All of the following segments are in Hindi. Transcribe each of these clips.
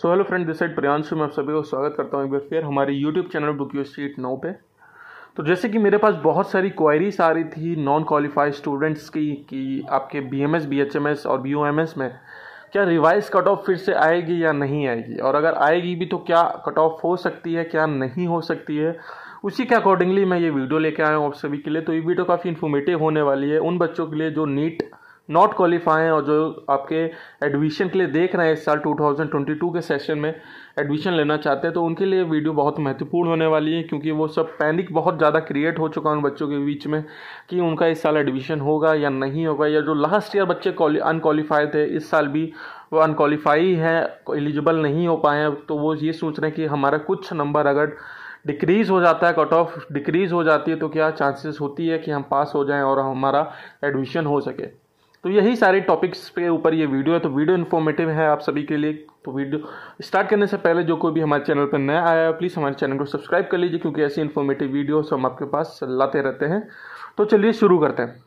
so hello friend this side Priyanshu मैं आप सभी को स्वागत करता हूँ एक बार फिर हमारे YouTube channel book you seat now पे तो जैसे कि मेरे पास बहुत सारी क्वायरीज आ रही थी नॉन क्वालिफाइड स्टूडेंट्स की कि आपके B M S B H M S और बी एम एस में क्या रिवाइज कट ऑफ फिर से आएगी या नहीं आएगी और अगर आएगी भी तो क्या कट ऑफ हो सकती है क्या नहीं हो सकती है उसी के अकॉर्डिंगली मैं ये वीडियो लेके आया हूँ आप सभी के लिए तो ये वीडियो काफ़ी इन्फॉर्मेटिव होने वाली है उन बच्चों के लिए जो नीट नॉट क्वालिफाई हैं और जो आपके एडमिशन के लिए देख रहे हैं इस साल 2022 के सेशन में एडमिशन लेना चाहते हैं तो उनके लिए वीडियो बहुत महत्वपूर्ण होने वाली है क्योंकि वो सब पैनिक बहुत ज़्यादा क्रिएट हो चुका है उन बच्चों के बीच में कि उनका इस साल एडमिशन होगा या नहीं होगा या जो लास्ट ईयर बच्चे अनकॉलीफाइड थे इस साल भी वो अनकॉलीफाई हैं एलिजिबल नहीं हो पाए हैं तो वो ये सोच रहे हैं कि हमारा कुछ नंबर अगर डिक्रीज़ हो जाता है कट ऑफ डिक्रीज़ हो जाती है तो क्या चांसेस होती है कि हम पास हो जाएं और हमारा एडमिशन हो सके तो यही सारे टॉपिक्स पे ऊपर ये वीडियो है तो वीडियो इन्फॉर्मेटिव है आप सभी के लिए तो वीडियो स्टार्ट करने से पहले जो कोई भी हमारे चैनल पर नया आया है प्लीज़ हमारे चैनल को सब्सक्राइब कर लीजिए क्योंकि ऐसी इन्फॉर्मेटिव वीडियोस हम आपके पास लाते रहते हैं तो चलिए शुरू करते हैं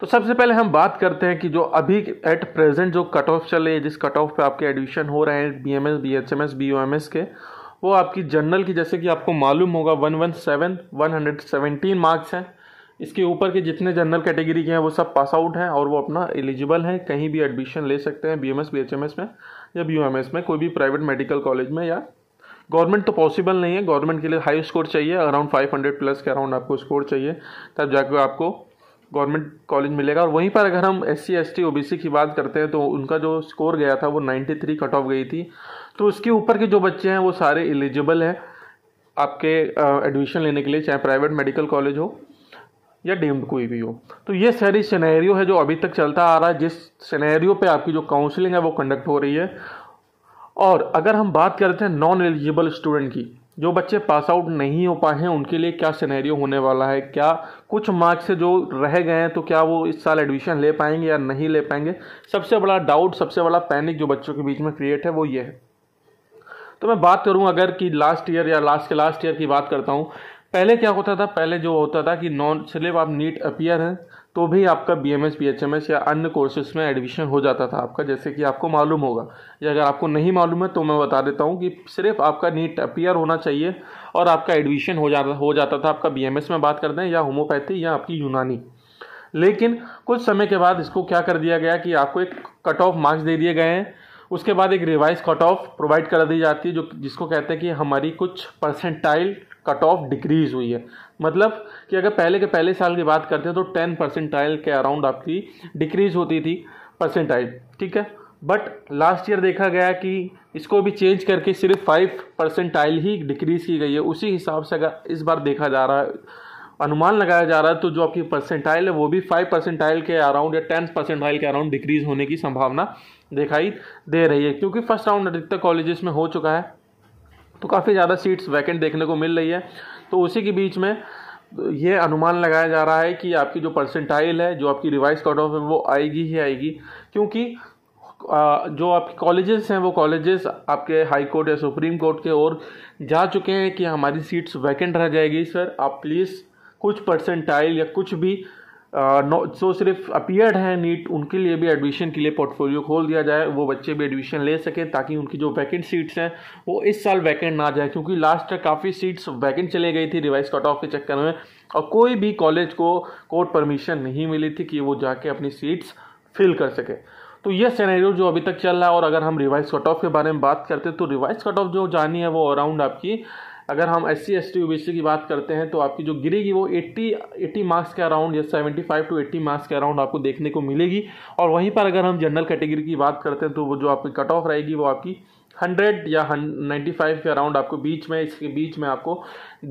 तो सबसे पहले हम बात करते हैं कि जो अभी एट प्रेजेंट जो कट ऑफ चल है जिस कट ऑफ पर आपके एडमिशन हो रहे हैं B M S B H M S B O M S के वो आपकी जनरल की जैसे कि आपको मालूम होगा one one seven one hundred seventeen marks हैं इसके ऊपर के जितने जनरल कैटेगरी के हैं वो सब पास आउट हैं और वो अपना एलिजिबल हैं कहीं भी एडमिशन ले सकते हैं B M S B H M S में या बी एम एस में कोई भी प्राइवेट मेडिकल कॉलेज में या गवर्नमेंट तो पॉसिबल नहीं है गवर्नमेंट के लिए हाई स्कोर चाहिए अराउंड फाइव हंड्रेड प्लस के अराउंड आपको स्कोर चाहिए तब जाकर आपको गवर्नमेंट कॉलेज मिलेगा और वहीं पर अगर हम S C S T O B C की बात करते हैं तो उनका जो स्कोर गया था वो नाइन्टी थ्री कट ऑफ गई थी तो उसके ऊपर के जो बच्चे हैं वो सारे एलिजिबल हैं आपके एडमिशन लेने के लिए चाहे प्राइवेट मेडिकल कॉलेज हो या डीम्ड कोई भी हो तो ये सारी सिनेरियो है जो अभी तक चलता आ रहा है जिस सिनेरियो पे आपकी जो काउंसलिंग है वो कंडक्ट हो रही है और अगर हम बात करते हैं नॉन एलिजिबल स्टूडेंट की जो बच्चे पास आउट नहीं हो पाए हैं उनके लिए क्या सिनेरियो होने वाला है क्या कुछ मार्क्स से जो रह गए हैं तो क्या वो इस साल एडमिशन ले पाएंगे या नहीं ले पाएंगे सबसे बड़ा डाउट सबसे बड़ा पैनिक जो बच्चों के बीच में क्रिएट है वो ये है तो मैं बात करूं अगर कि लास्ट ईयर या लास्ट के लास्ट ईयर की बात करता हूँ पहले क्या होता था पहले जो होता था कि नॉन सिर्फ आप नीट अपियर हैं तो भी आपका B M S B H M S या अन्य कोर्सेज में एडमिशन हो जाता था आपका जैसे कि आपको मालूम होगा या अगर आपको नहीं मालूम है तो मैं बता देता हूँ कि सिर्फ आपका नीट अपियर होना चाहिए और आपका एडमिशन हो जाता हो जाता था आपका बी एम एस में बात करते हैं या होम्योपैथी या आपकी यूनानी लेकिन कुछ समय के बाद इसको क्या कर दिया गया कि आपको एक कट ऑफ मार्क्स दे दिए गए हैं उसके बाद एक रिवाइज कट ऑफ प्रोवाइड कर दी जाती है जो जिसको कहते हैं कि हमारी कुछ परसेंटाइल कट ऑफ डिक्रीज हुई है मतलब कि अगर पहले के पहले साल की बात करते हैं तो टेन परसेंटाइल के अराउंड आपकी डिक्रीज होती थी परसेंटाइल ठीक है बट लास्ट ईयर देखा गया कि इसको भी चेंज करके सिर्फ फाइव परसेंटाइल ही डिक्रीज की गई है उसी हिसाब से अगर इस बार देखा जा रहा है अनुमान लगाया जा रहा है तो जो आपकी परसेंटाइल है वो भी फाइव परसेंटाइल के अराउंड या टेन परसेंटाइल के अराउंड डिक्रीज होने की संभावना दिखाई दे रही है क्योंकि फर्स्ट राउंड अधिकतर कॉलेजेस में हो चुका है तो काफ़ी ज़्यादा सीट्स वैकेंट देखने को मिल रही है तो उसी के बीच में ये अनुमान लगाया जा रहा है कि आपकी जो परसेंटाइल है जो आपकी रिवाइज कट ऑफ है वो आएगी ही आएगी क्योंकि जो आपके कॉलेजेस हैं वो कॉलेजेस आपके हाई कोर्ट या सुप्रीम कोर्ट के ओर जा चुके हैं कि हमारी सीट्स वैकेंट रह जाएगी सर आप प्लीज़ कुछ परसेंटाइल या कुछ भी सो सिर्फ अपियर्ड हैं नीट उनके लिए भी एडमिशन के लिए पोर्टफोलियो खोल दिया जाए वो बच्चे भी एडमिशन ले सकें ताकि उनकी जो वैकेंट सीट्स हैं वो इस साल वैकेंट ना जाए क्योंकि लास्ट तक काफ़ी सीट्स वैकेंट चले गई थी रिवाइज कट ऑफ के चक्कर में और कोई भी कॉलेज को कोर्ट परमिशन नहीं मिली थी कि वो जाके अपनी सीट्स फिल कर सके तो ये सैनैरियो जो अभी तक चल रहा है और अगर हम रिवाइज कट ऑफ के बारे में बात करते हैं तो रिवाइज कट ऑफ जो जानी है वो अराउंड आपकी अगर हम S C S T O की बात करते हैं तो आपकी जो गिरेगी वो 80 80 मार्क्स के अराउंड या 75 टू 80 मार्क्स के अराउंड आपको देखने को मिलेगी और वहीं पर अगर हम जनरल कैटेगरी की बात करते हैं तो वो जो आपकी कट ऑफ रहेगी वो आपकी हंड्रेड या नाइन्टी फाइव के अराउंड आपको बीच में इसके बीच में आपको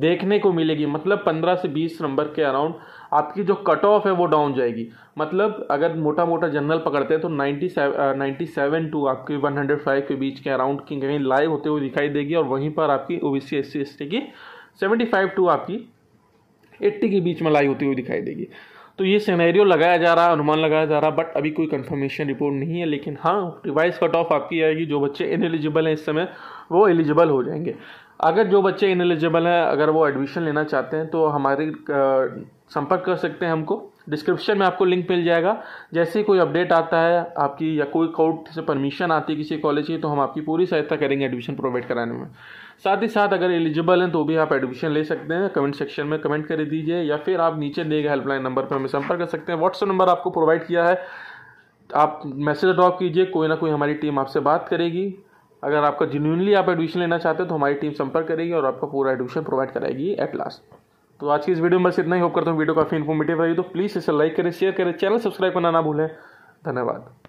देखने को मिलेगी मतलब पंद्रह से बीस नंबर के अराउंड आपकी जो कट ऑफ है वो डाउन जाएगी मतलब अगर मोटा मोटा जनरल पकड़ते हैं तो ninety seven ninety seven to आपके वन हंड्रेड फाइव के बीच के अराउंड की कहीं लाइव होते हुए दिखाई देगी और वहीं पर आपकी O B C S C S T की सेवेंटी फाइव टू आपकी एट्टी के बीच में लाइव होती हुई दिखाई देगी तो ये सिनेरियो लगाया जा रहा है अनुमान लगाया जा रहा है बट अभी कोई कंफर्मेशन रिपोर्ट नहीं है लेकिन हाँ रिवाइज कट ऑफ आपकी आएगी जो बच्चे इन एलिजिबल हैं इस समय वो एलिजिबल हो जाएंगे अगर जो बच्चे इन एलिजिबल हैं अगर वो एडमिशन लेना चाहते हैं तो हमारे संपर्क कर सकते हैं हमको डिस्क्रिप्शन में आपको लिंक मिल जाएगा जैसे कोई अपडेट आता है आपकी या कोई कोर्ट से परमिशन आती है किसी कॉलेज की तो हम आपकी पूरी सहायता करेंगे एडमिशन प्रोवाइड कराने में साथ ही साथ अगर एलिजिबल हैं तो भी आप एडमिशन ले सकते हैं कमेंट सेक्शन में कमेंट कर दीजिए या फिर आप नीचे दिए गए हेल्पलाइन नंबर पर हमें संपर्क कर सकते हैं व्हाट्सअप नंबर आपको प्रोवाइड किया है आप मैसेज ड्रॉप कीजिए कोई ना कोई हमारी टीम आपसे बात करेगी अगर आपका जेन्यूनली आप एडमिशन लेना चाहते हैं तो हमारी टीम संपर्क करेगी और आपका पूरा एडमिशन प्रोवाइड कराएगी एट लास्ट तो आज की इस वीडियो में बस इतना ही होप करता हूँ वीडियो काफ़ी इन्फॉर्मेटिव रही तो प्लीज़ इसे लाइक करें शेयर करें चैनल सब्सक्राइब करना ना भूलें धन्यवाद